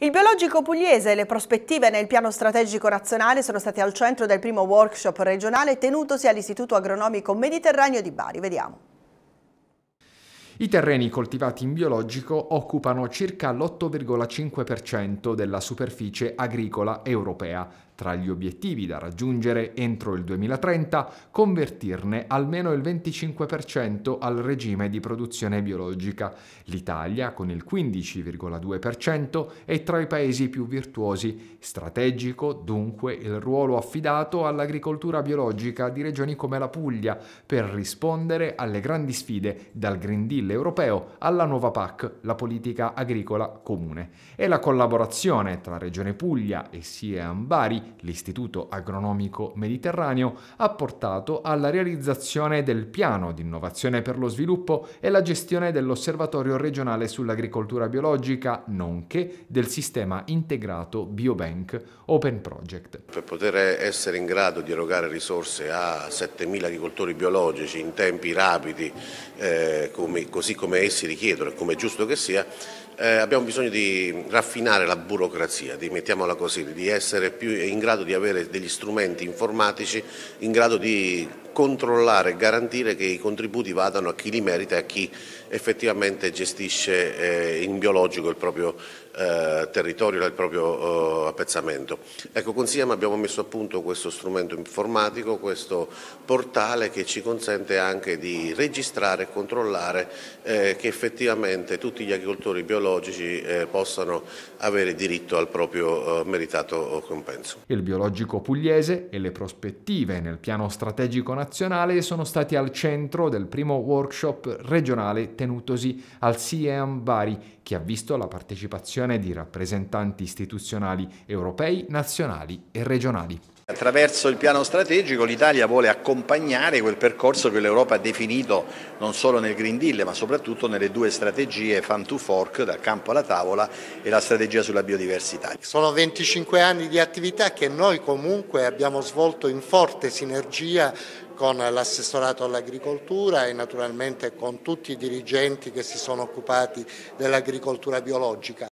Il biologico pugliese e le prospettive nel piano strategico nazionale sono stati al centro del primo workshop regionale tenutosi all'Istituto Agronomico Mediterraneo di Bari. Vediamo. I terreni coltivati in biologico occupano circa l'8,5% della superficie agricola europea. Tra gli obiettivi da raggiungere entro il 2030, convertirne almeno il 25% al regime di produzione biologica. L'Italia, con il 15,2%, è tra i paesi più virtuosi. Strategico, dunque, il ruolo affidato all'agricoltura biologica di regioni come la Puglia per rispondere alle grandi sfide dal Green Deal PIL europeo alla nuova PAC, la politica agricola comune, e la collaborazione tra Regione Puglia e SIE Bari, l'Istituto agronomico mediterraneo, ha portato alla realizzazione del piano di innovazione per lo sviluppo e la gestione dell'osservatorio regionale sull'agricoltura biologica, nonché del sistema integrato Biobank Open Project. Per poter essere in grado di erogare risorse a 7.000 agricoltori biologici in tempi rapidi eh, come, così come essi richiedono e come è giusto che sia, eh, abbiamo bisogno di raffinare la burocrazia, di, mettiamola così, di essere più in grado di avere degli strumenti informatici in grado di controllare e garantire che i contributi vadano a chi li merita e a chi effettivamente gestisce eh, in biologico il proprio eh, territorio, il proprio eh, appezzamento. Ecco, con SIAM abbiamo messo a punto questo strumento informatico, questo portale che ci consente anche di registrare e controllare che effettivamente tutti gli agricoltori biologici possano avere diritto al proprio meritato compenso. Il biologico pugliese e le prospettive nel piano strategico nazionale internazionale sono stati al centro del primo workshop regionale tenutosi al CEAM Bari, che ha visto la partecipazione di rappresentanti istituzionali europei, nazionali e regionali. Attraverso il piano strategico l'Italia vuole accompagnare quel percorso che l'Europa ha definito non solo nel Green Deal ma soprattutto nelle due strategie Farm to Fork, dal campo alla tavola e la strategia sulla biodiversità. Sono 25 anni di attività che noi comunque abbiamo svolto in forte sinergia con l'assessorato all'agricoltura e naturalmente con tutti i dirigenti che si sono occupati dell'agricoltura biologica.